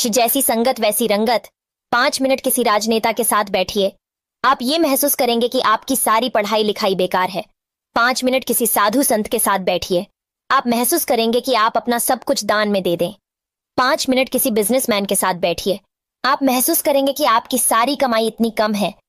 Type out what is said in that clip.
जैसी संगत वैसी रंगत पांच मिनट किसी राजनेता के साथ बैठिए आप ये महसूस करेंगे कि आपकी सारी पढ़ाई लिखाई बेकार है पांच मिनट किसी साधु संत के साथ बैठिए आप महसूस करेंगे कि आप अपना सब कुछ दान में दे दें पांच मिनट किसी बिजनेसमैन के साथ बैठिए आप महसूस करेंगे कि आपकी सारी कमाई इतनी कम है